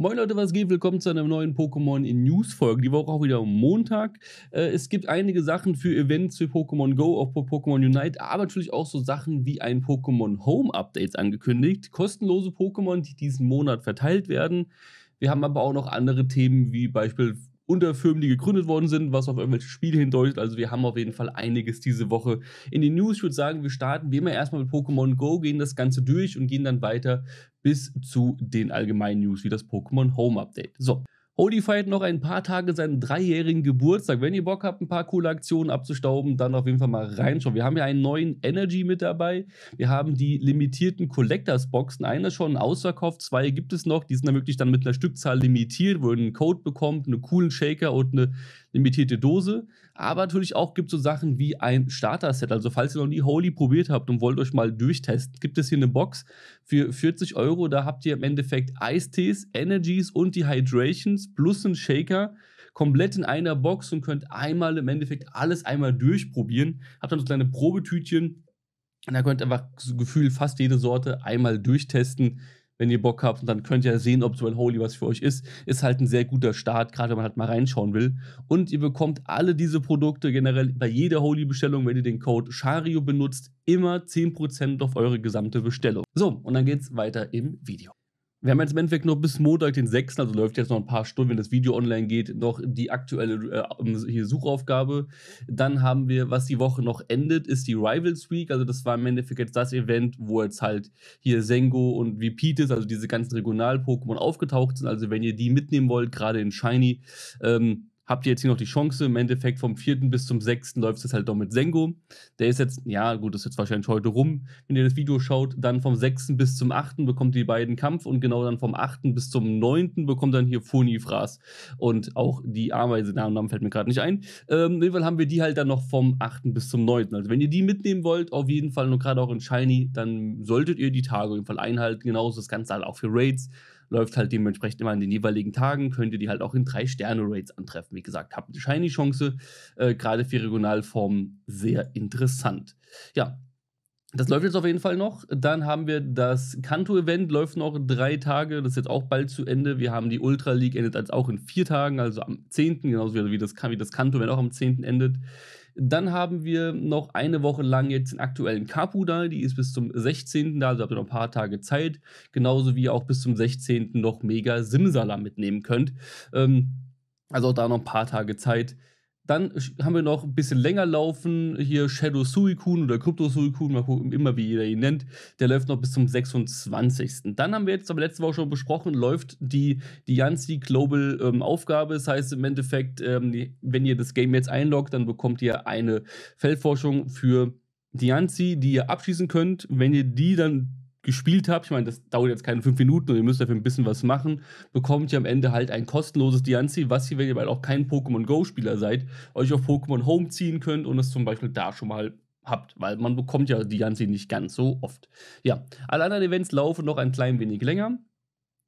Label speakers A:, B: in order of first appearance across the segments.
A: Moin Leute, was geht? Willkommen zu einer neuen Pokémon in News Folge. Die Woche auch wieder Montag. Äh, es gibt einige Sachen für Events für Pokémon Go, auch Pokémon Unite, aber natürlich auch so Sachen wie ein Pokémon Home Update angekündigt. Kostenlose Pokémon, die diesen Monat verteilt werden. Wir haben aber auch noch andere Themen wie beispielsweise unter Firmen, die gegründet worden sind, was auf irgendwelche Spiele hindeutet. Also wir haben auf jeden Fall einiges diese Woche in den News. Ich würde sagen, wir starten wie immer erstmal mit Pokémon Go, gehen das Ganze durch und gehen dann weiter bis zu den allgemeinen News wie das Pokémon Home Update. So, Oli feiert noch ein paar Tage seinen dreijährigen Geburtstag. Wenn ihr Bock habt, ein paar coole Aktionen abzustauben, dann auf jeden Fall mal reinschauen. Wir haben ja einen neuen Energy mit dabei. Wir haben die limitierten Collectors Boxen. Eine ist schon ausverkauft, zwei gibt es noch. Die sind dann wirklich dann mit einer Stückzahl limitiert, wo ihr einen Code bekommt, einen coolen Shaker und eine limitierte Dose. Aber natürlich auch gibt es so Sachen wie ein Starter-Set. Also falls ihr noch nie Holy probiert habt und wollt euch mal durchtesten, gibt es hier eine Box für 40 Euro. Da habt ihr im Endeffekt Eistees, Energies und die Hydrations plus einen Shaker komplett in einer Box und könnt einmal im Endeffekt alles einmal durchprobieren. Habt dann so kleine Probetütchen und da könnt ihr einfach so gefühlt fast jede Sorte einmal durchtesten wenn ihr Bock habt. Und dann könnt ihr sehen, ob Duel Holy was für euch ist. Ist halt ein sehr guter Start, gerade wenn man halt mal reinschauen will. Und ihr bekommt alle diese Produkte generell bei jeder Holy-Bestellung, wenn ihr den Code Shario benutzt, immer 10% auf eure gesamte Bestellung. So, und dann geht's weiter im Video. Wir haben jetzt im Endeffekt noch bis Montag, den 6., also läuft jetzt noch ein paar Stunden, wenn das Video online geht, noch die aktuelle äh, hier Suchaufgabe. Dann haben wir, was die Woche noch endet, ist die Rivals Week. Also das war im Endeffekt jetzt das Event, wo jetzt halt hier Sengo und Vipitis, also diese ganzen Regional-Pokémon aufgetaucht sind. Also wenn ihr die mitnehmen wollt, gerade in Shiny, ähm, habt ihr jetzt hier noch die Chance. Im Endeffekt vom 4. bis zum 6. läuft es halt doch mit Sengo. Der ist jetzt, ja gut, ist jetzt wahrscheinlich heute rum, wenn ihr das Video schaut. Dann vom 6. bis zum 8. bekommt ihr die beiden Kampf und genau dann vom 8. bis zum 9. bekommt dann hier Fonifras und auch die Ameise, Namen, Namen fällt mir gerade nicht ein. Ähm, auf jeden Fall haben wir die halt dann noch vom 8. bis zum 9. Also wenn ihr die mitnehmen wollt, auf jeden Fall und gerade auch in Shiny, dann solltet ihr die Tage auf jeden Fall einhalten. Genauso das Ganze halt auch für Raids läuft halt dementsprechend immer an den jeweiligen Tagen, könnt ihr die halt auch in drei Sterne Rates antreffen. Wie gesagt, habt eine shiny Chance, äh, gerade für Regionalformen sehr interessant. Ja, das läuft jetzt auf jeden Fall noch. Dann haben wir das Kanto-Event, läuft noch drei Tage, das ist jetzt auch bald zu Ende. Wir haben die Ultra League, endet jetzt auch in vier Tagen, also am 10., genauso wie das, wie das Kanto-Event auch am 10. endet. Dann haben wir noch eine Woche lang jetzt den aktuellen Kapu da, die ist bis zum 16. da, also habt ihr noch ein paar Tage Zeit, genauso wie ihr auch bis zum 16. noch Mega Simsala mitnehmen könnt. Ähm, also auch da noch ein paar Tage Zeit, dann haben wir noch ein bisschen länger laufen. Hier Shadow Suicune oder Crypto Suicune, mal gucken, immer wie jeder ihn nennt. Der läuft noch bis zum 26. Dann haben wir jetzt aber letzte Woche schon besprochen, läuft die, die Yancy Global ähm, Aufgabe. Das heißt im Endeffekt, ähm, wenn ihr das Game jetzt einloggt, dann bekommt ihr eine Feldforschung für die Yancy, die ihr abschließen könnt. Wenn ihr die dann gespielt habt, ich meine, das dauert jetzt keine fünf Minuten und ihr müsst dafür ein bisschen was machen, bekommt ihr am Ende halt ein kostenloses Dianzi, was ihr, wenn ihr bald auch kein Pokémon Go-Spieler seid, euch auf Pokémon Home ziehen könnt und es zum Beispiel da schon mal habt, weil man bekommt ja Dianzi nicht ganz so oft. Ja, alle anderen Events laufen noch ein klein wenig länger.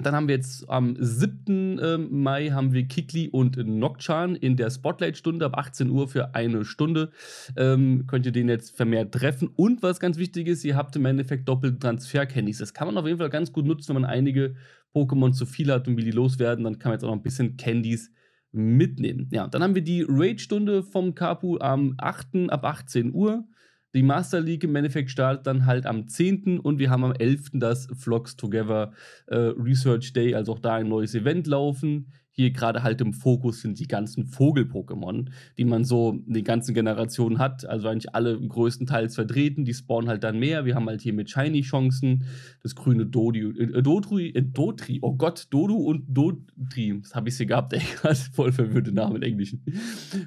A: Dann haben wir jetzt am 7. Ähm, Mai haben wir Kikli und Nokchan in der Spotlight-Stunde ab 18 Uhr für eine Stunde. Ähm, könnt ihr den jetzt vermehrt treffen. Und was ganz wichtig ist, ihr habt im Endeffekt doppelte Transfer-Candies. Das kann man auf jeden Fall ganz gut nutzen, wenn man einige Pokémon zu viel hat und will die loswerden. Dann kann man jetzt auch noch ein bisschen Candies mitnehmen. Ja, dann haben wir die Raid-Stunde vom Kapu am 8. ab 18 Uhr. Die Master League im Endeffekt startet dann halt am 10. und wir haben am 11. das Vlogs Together äh, Research Day, also auch da ein neues Event laufen hier gerade halt im Fokus sind die ganzen Vogel-Pokémon, die man so in den ganzen Generationen hat. Also eigentlich alle größtenteils vertreten. Die spawnen halt dann mehr. Wir haben halt hier mit Shiny-Chancen das grüne Dodi, äh, äh Dodri, äh, Dodri, oh Gott, Dodu und Dodri. Das habe ich hier gehabt, ey. Voll verwirrte Namen im Englischen.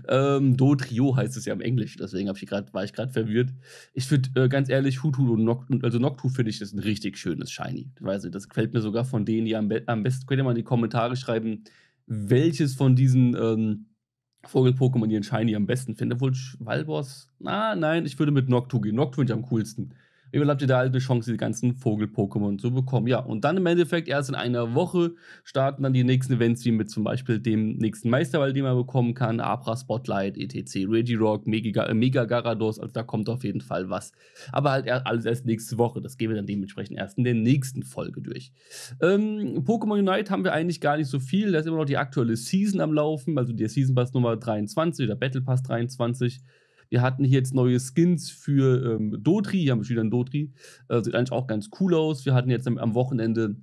A: Ähm, Dodrio heißt es ja im Englischen, deswegen ich grad, war ich gerade verwirrt. Ich finde, äh, ganz ehrlich, Hutu und Noctu, also Noctu finde ich, das ein richtig schönes Shiny. Also, das gefällt mir sogar von denen, die am, be am besten, könnt ihr mal in die Kommentare schreiben, welches von diesen ähm, Vogel-Pokémon ihren Shiny am besten finde. Obwohl Schwalbos, na, nein, ich würde mit Noctu gehen. Noctu finde ich am coolsten überlebt ihr da halt eine Chance, die ganzen Vogel-Pokémon zu bekommen. Ja, und dann im Endeffekt erst in einer Woche starten dann die nächsten Events, wie mit zum Beispiel dem nächsten Meisterball, den man bekommen kann, Abra Spotlight, etc., Regirock, Mega, äh, Mega Garados, also da kommt auf jeden Fall was. Aber halt alles erst nächste Woche, das gehen wir dann dementsprechend erst in der nächsten Folge durch. Ähm, Pokémon Unite haben wir eigentlich gar nicht so viel, da ist immer noch die aktuelle Season am Laufen, also der Season Pass Nummer 23, oder Battle Pass 23. Wir hatten hier jetzt neue Skins für ähm, Dotri. Hier haben wir wieder einen Dotri. Äh, sieht eigentlich auch ganz cool aus. Wir hatten jetzt am, am Wochenende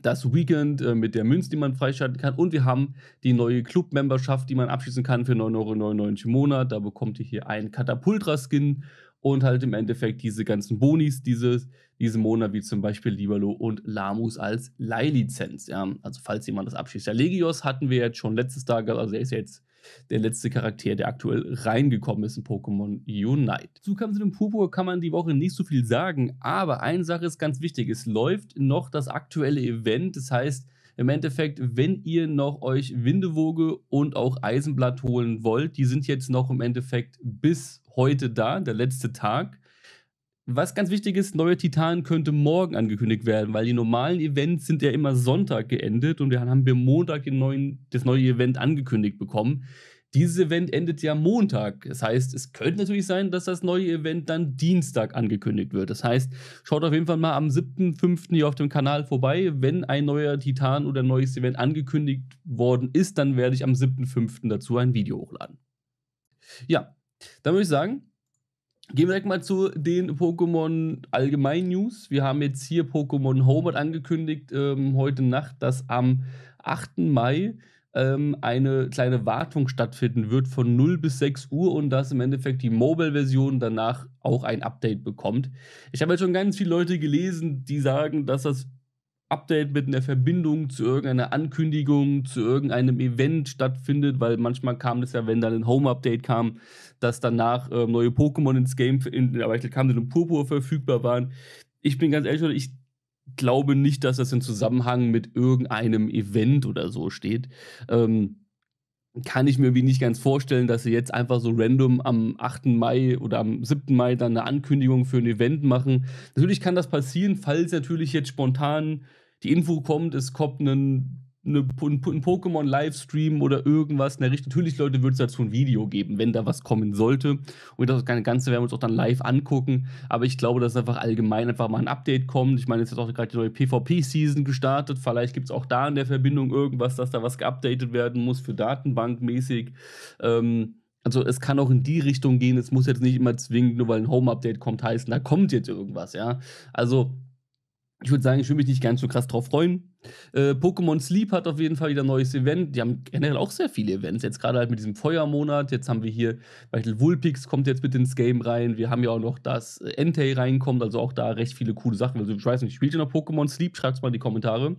A: das Weekend äh, mit der Münze, die man freischalten kann. Und wir haben die neue Club-Memberschaft, die man abschließen kann für 9,99 Euro im Monat. Da bekommt ihr hier einen Katapultra-Skin und halt im Endeffekt diese ganzen Bonis dieses, diesen Monat, wie zum Beispiel Libalo und Lamus als Leihlizenz. Ja? Also falls jemand das abschließt. Ja, Legios hatten wir jetzt schon letztes Tag, also er ist jetzt der letzte Charakter, der aktuell reingekommen ist in Pokémon Unite. Zu Kampf und Purpur kann man die Woche nicht so viel sagen, aber eine Sache ist ganz wichtig. Es läuft noch das aktuelle Event, das heißt, im Endeffekt, wenn ihr noch euch Windewoge und auch Eisenblatt holen wollt, die sind jetzt noch im Endeffekt bis heute da, der letzte Tag. Was ganz wichtig ist, neue Titan könnte morgen angekündigt werden, weil die normalen Events sind ja immer Sonntag geendet und dann haben wir Montag neuen, das neue Event angekündigt bekommen. Dieses Event endet ja Montag. Das heißt, es könnte natürlich sein, dass das neue Event dann Dienstag angekündigt wird. Das heißt, schaut auf jeden Fall mal am 7.5. hier auf dem Kanal vorbei. Wenn ein neuer Titan oder neues Event angekündigt worden ist, dann werde ich am 7.5. dazu ein Video hochladen. Ja, dann würde ich sagen, Gehen wir direkt mal zu den Pokémon Allgemein News. Wir haben jetzt hier Pokémon Home angekündigt ähm, heute Nacht, dass am 8. Mai ähm, eine kleine Wartung stattfinden wird von 0 bis 6 Uhr und dass im Endeffekt die Mobile-Version danach auch ein Update bekommt. Ich habe jetzt schon ganz viele Leute gelesen, die sagen, dass das Update mit einer Verbindung zu irgendeiner Ankündigung, zu irgendeinem Event stattfindet, weil manchmal kam das ja, wenn dann ein Home-Update kam, dass danach äh, neue Pokémon ins Game, in, aber ich kam, die in Purpur verfügbar waren. Ich bin ganz ehrlich, ich glaube nicht, dass das in Zusammenhang mit irgendeinem Event oder so steht. Ähm, kann ich mir wie nicht ganz vorstellen, dass sie jetzt einfach so random am 8. Mai oder am 7. Mai dann eine Ankündigung für ein Event machen. Natürlich kann das passieren, falls natürlich jetzt spontan die Info kommt, es kommt einen, eine, ein Pokémon-Livestream oder irgendwas in der Richtung. Natürlich, Leute, wird es dazu ein Video geben, wenn da was kommen sollte. Und das Ganze werden wir uns auch dann live angucken. Aber ich glaube, dass einfach allgemein einfach mal ein Update kommt. Ich meine, jetzt hat auch gerade die neue PvP-Season gestartet. Vielleicht gibt es auch da in der Verbindung irgendwas, dass da was geupdatet werden muss für Datenbankmäßig. Ähm, also es kann auch in die Richtung gehen. Es muss jetzt nicht immer zwingend, nur weil ein Home-Update kommt, heißen, da kommt jetzt irgendwas, ja. Also ich würde sagen, ich würde mich nicht ganz so krass drauf freuen. Äh, Pokémon Sleep hat auf jeden Fall wieder ein neues Event. Die haben generell auch sehr viele Events. Jetzt gerade halt mit diesem Feuermonat. Jetzt haben wir hier, Beispiel Vulpix kommt jetzt mit ins Game rein. Wir haben ja auch noch, dass Entei reinkommt. Also auch da recht viele coole Sachen. Also ich weiß nicht, spielt ihr noch Pokémon Sleep? Schreibt es mal in die Kommentare.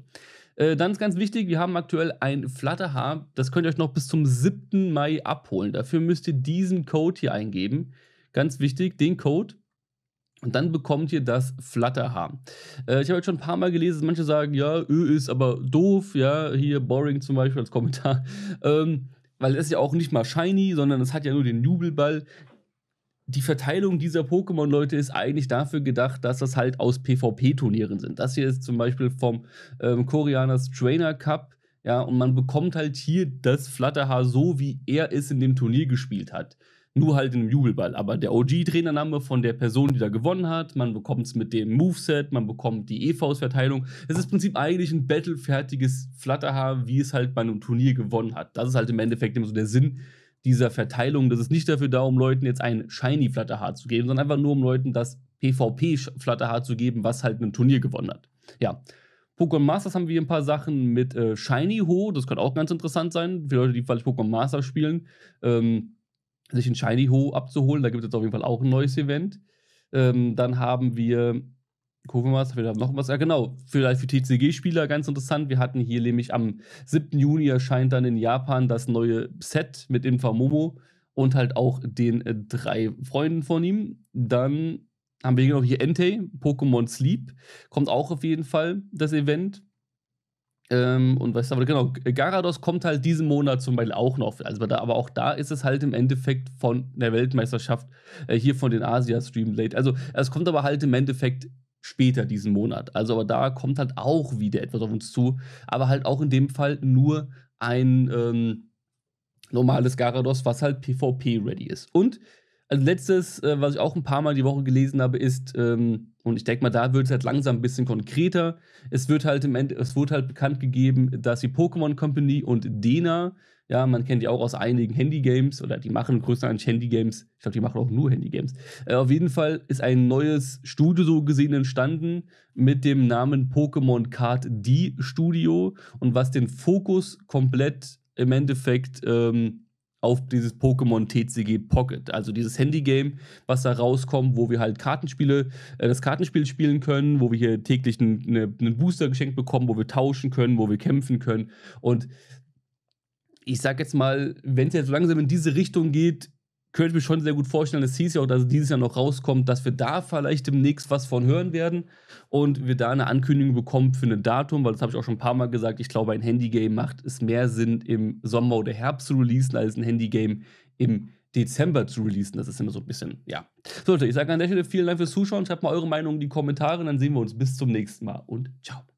A: Äh, dann ist ganz wichtig, wir haben aktuell ein Flutterhaar. Das könnt ihr euch noch bis zum 7. Mai abholen. Dafür müsst ihr diesen Code hier eingeben. Ganz wichtig, den Code und dann bekommt ihr das Flutterhaar. Äh, ich habe jetzt schon ein paar Mal gelesen, dass manche sagen, ja, Ö ist aber doof, ja, hier boring zum Beispiel als Kommentar. Ähm, weil es ist ja auch nicht mal shiny, sondern es hat ja nur den Jubelball. Die Verteilung dieser Pokémon, Leute, ist eigentlich dafür gedacht, dass das halt aus PvP-Turnieren sind. Das hier ist zum Beispiel vom ähm, Koreaners Trainer Cup. Ja, und man bekommt halt hier das Flutterhaar so, wie er es in dem Turnier gespielt hat nur mhm. halt in einem Jubelball. Aber der OG-Trainername von der Person, die da gewonnen hat, man bekommt es mit dem Moveset, man bekommt die EVs-Verteilung. Es ist im Prinzip eigentlich ein battlefertiges Flatterhaar, wie es halt bei einem Turnier gewonnen hat. Das ist halt im Endeffekt immer so der Sinn dieser Verteilung. Das ist nicht dafür da, um Leuten jetzt ein shiny Flatterhaar zu geben, sondern einfach nur, um Leuten das PvP-Flatterhaar zu geben, was halt ein Turnier gewonnen hat. Ja. Pokémon Masters haben wir ein paar Sachen mit äh, Shiny Ho, das könnte auch ganz interessant sein, für Leute, die vielleicht Pokémon Masters spielen. Ähm, sich ein Shiny Ho abzuholen. Da gibt es jetzt auf jeden Fall auch ein neues Event. Ähm, dann haben wir, gucken wir mal, wir haben noch was, ja genau, vielleicht für TCG-Spieler ganz interessant. Wir hatten hier nämlich am 7. Juni erscheint dann in Japan das neue Set mit Infamomo und halt auch den äh, drei Freunden von ihm. Dann haben wir hier noch hier Entei, Pokémon Sleep, kommt auch auf jeden Fall das Event. Ähm, und was aber genau, Garados kommt halt diesen Monat zum Beispiel auch noch. Also da, aber auch da ist es halt im Endeffekt von der Weltmeisterschaft äh, hier von den Asia Stream Late. Also es kommt aber halt im Endeffekt später diesen Monat. Also aber da kommt halt auch wieder etwas auf uns zu. Aber halt auch in dem Fall nur ein ähm, normales Garados, was halt PvP-ready ist. Und als letztes, äh, was ich auch ein paar Mal die Woche gelesen habe, ist, ähm, und ich denke mal, da wird es halt langsam ein bisschen konkreter. Es wird halt im Ende, es wurde halt bekannt gegeben, dass die Pokémon Company und Dena, ja, man kennt die auch aus einigen Handygames oder die machen größtenteils Handygames. Ich glaube, die machen auch nur Handygames. Äh, auf jeden Fall ist ein neues Studio so gesehen entstanden mit dem Namen Pokémon Card D Studio und was den Fokus komplett im Endeffekt ähm, auf dieses Pokémon TCG Pocket, also dieses Handy-Game, was da rauskommt, wo wir halt Kartenspiele, äh, das Kartenspiel spielen können, wo wir hier täglich ne, einen ne, Booster geschenkt bekommen, wo wir tauschen können, wo wir kämpfen können. Und ich sag jetzt mal, wenn es jetzt so langsam in diese Richtung geht, könnte ich mir schon sehr gut vorstellen, dass dieses Jahr oder also dieses Jahr noch rauskommt, dass wir da vielleicht demnächst was von hören werden und wir da eine Ankündigung bekommen für ein Datum, weil das habe ich auch schon ein paar Mal gesagt. Ich glaube, ein Handygame macht es mehr Sinn, im Sommer oder Herbst zu releasen, als ein Handygame im Dezember zu releasen. Das ist immer so ein bisschen, ja. So, Leute, ich sage an der Stelle vielen Dank fürs Zuschauen. Schreibt mal eure Meinung in die Kommentare. Dann sehen wir uns bis zum nächsten Mal und ciao.